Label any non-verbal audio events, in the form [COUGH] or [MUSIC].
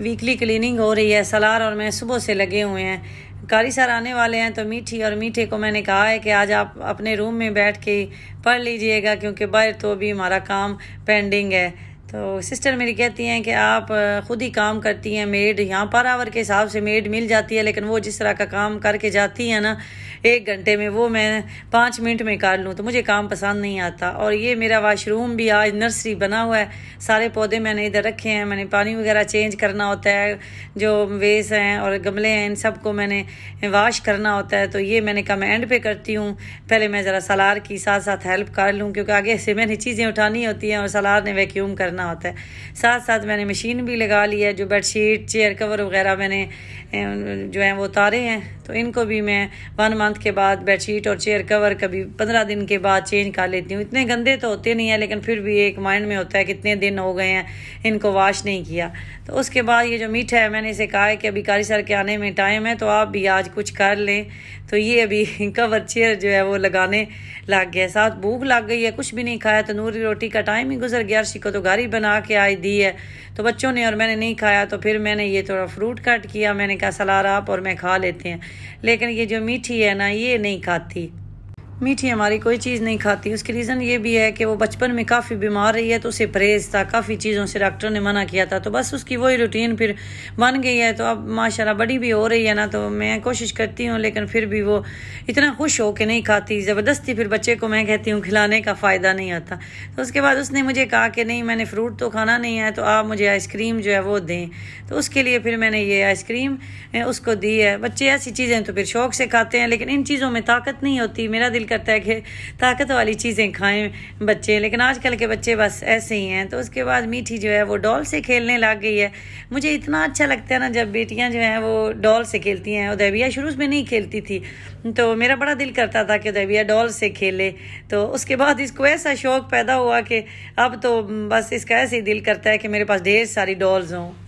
weekly cleaning हो रही है सलार और मैं सुबह से लगे हुए हैं कारी सर आने वाले हैं तो मीठी और मीठे को मैंने कहा है कि आज आप अपने रूम में बैठ के पढ़ लीजिएगा क्योंकि बाहर तो अभी हमारा काम पेंडिंग है तो सिस्टर मेरी कहती हैं कि आप खुद ही काम करती हैं मेड यहाँ पर आवर के हिसाब से मेड मिल जाती है लेकिन वो जिस तरह का काम करके जाती है ना एक घंटे में वो मैं पाँच मिनट में कर लूँ तो मुझे काम पसंद नहीं आता और ये मेरा वाशरूम भी आज नर्सरी बना हुआ है सारे पौधे मैंने इधर रखे हैं मैंने पानी वगैरह चेंज करना होता है जो वेस हैं और गमले हैं इन सब को मैंने वाश करना होता है तो ये मैंने कम एंड पे करती हूँ पहले मैं ज़रा सलार की साथ साथ हेल्प कर लूँ क्योंकि आगे से मैंने चीज़ें उठानी होती हैं और सलार ने वैक्यूम करना करना होता है साथ साथ मैंने मशीन भी लगा ली है जो बेडशीट चेयर कवर वगैरह मैंने जो है वो उतारे हैं तो इनको भी मैं वन मंथ के बाद बेडशीट और चेयर कवर कभी पंद्रह दिन के बाद चेंज कर लेती हूँ इतने गंदे तो होते नहीं है लेकिन फिर भी एक माइंड में होता है कितने दिन हो गए हैं इनको वॉश नहीं किया तो उसके बाद ये जो मीठा है मैंने इसे कहा है कि अभी कारी सर के आने में टाइम है तो आप भी आज कुछ कर लें तो ये अभी कवर [LAUGHS] चेयर जो है वो लगाने लग गया साथ भूख लग गई है कुछ भी नहीं खाया तो नूरी रोटी का टाइम ही गुजर गया अर्शी को तो ही बना के आई दी है तो बच्चों ने और मैंने नहीं खाया तो फिर मैंने ये थोड़ा फ्रूट कट किया मैंने कहा सलार आप और मैं खा लेते हैं लेकिन ये जो मीठी है ना ये नहीं खाती मीठी हमारी कोई चीज़ नहीं खाती उसकी रीज़न ये भी है कि वो बचपन में काफ़ी बीमार रही है तो उसे परहेज था काफ़ी चीज़ों से डॉक्टर ने मना किया था तो बस उसकी वही रूटीन फिर बन गई है तो अब माशाल्लाह बड़ी भी हो रही है ना तो मैं कोशिश करती हूँ लेकिन फिर भी वो इतना खुश हो के नहीं खाती ज़बरदस्ती फिर बच्चे को मैं कहती हूँ खिलाने का फ़ायदा नहीं आता तो उसके बाद उसने मुझे कहा कि नहीं मैंने फ्रूट तो खाना नहीं है तो आप मुझे आइसक्रीम जो है वो दें तो उसके लिए फिर मैंने ये आइसक्रीम उसको दी है बच्चे ऐसी चीज़ें तो फिर शौक से खाते हैं लेकिन इन चीज़ों में ताकत नहीं होती मेरा दिल करता है कि ताकत वाली चीज़ें खाएं बच्चे लेकिन आजकल के बच्चे बस ऐसे ही हैं तो उसके बाद मीठी जो है वो डॉल से खेलने लग गई है मुझे इतना अच्छा लगता है ना जब बेटियाँ जो हैं वो डॉल से खेलती हैं उदैबिया शुरू में नहीं खेलती थी तो मेरा बड़ा दिल करता था कि उदैबिया डॉल से खेले तो उसके बाद इसको ऐसा शौक़ पैदा हुआ कि अब तो बस इसका ऐसे ही दिल करता है कि मेरे पास ढेर सारी डॉल्स हों